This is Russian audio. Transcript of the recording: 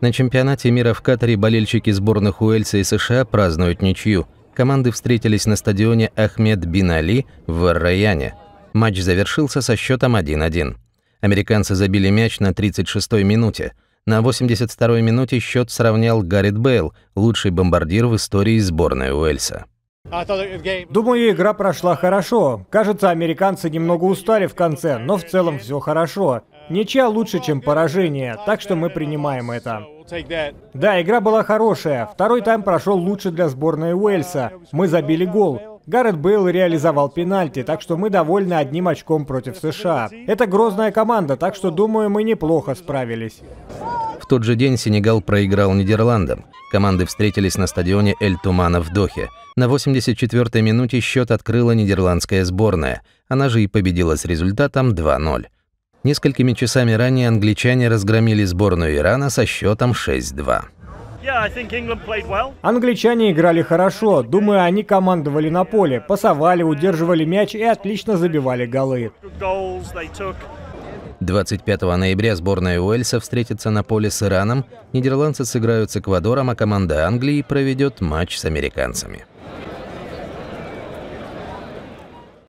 На чемпионате мира в Катаре болельщики сборных Уэльса и США празднуют ничью. Команды встретились на стадионе Ахмед Бин Али в Райане. Матч завершился со счетом 1-1. Американцы забили мяч на 36-й минуте. На 82-й минуте счет сравнял Гаррит Бейл, лучший бомбардир в истории сборной Уэльса. Думаю, игра прошла хорошо. Кажется, американцы немного устали в конце, но в целом все хорошо. Ничья лучше, чем поражение, так что мы принимаем это. Да, игра была хорошая. Второй тайм прошел лучше для сборной Уэльса. Мы забили гол. Гаррет Бейл реализовал пенальти, так что мы довольны одним очком против США. Это грозная команда, так что, думаю, мы неплохо справились. В тот же день Сенегал проиграл Нидерландам. Команды встретились на стадионе Эль Тумана в Дохе. На 84-й минуте счет открыла нидерландская сборная. Она же и победила с результатом 2-0. Несколькими часами ранее англичане разгромили сборную Ирана со счетом 6-2. Англичане играли хорошо. Думаю, они командовали на поле, пасовали, удерживали мяч и отлично забивали голы. 25 ноября сборная Уэльса встретится на поле с Ираном, нидерландцы сыграют с Эквадором, а команда Англии проведет матч с американцами.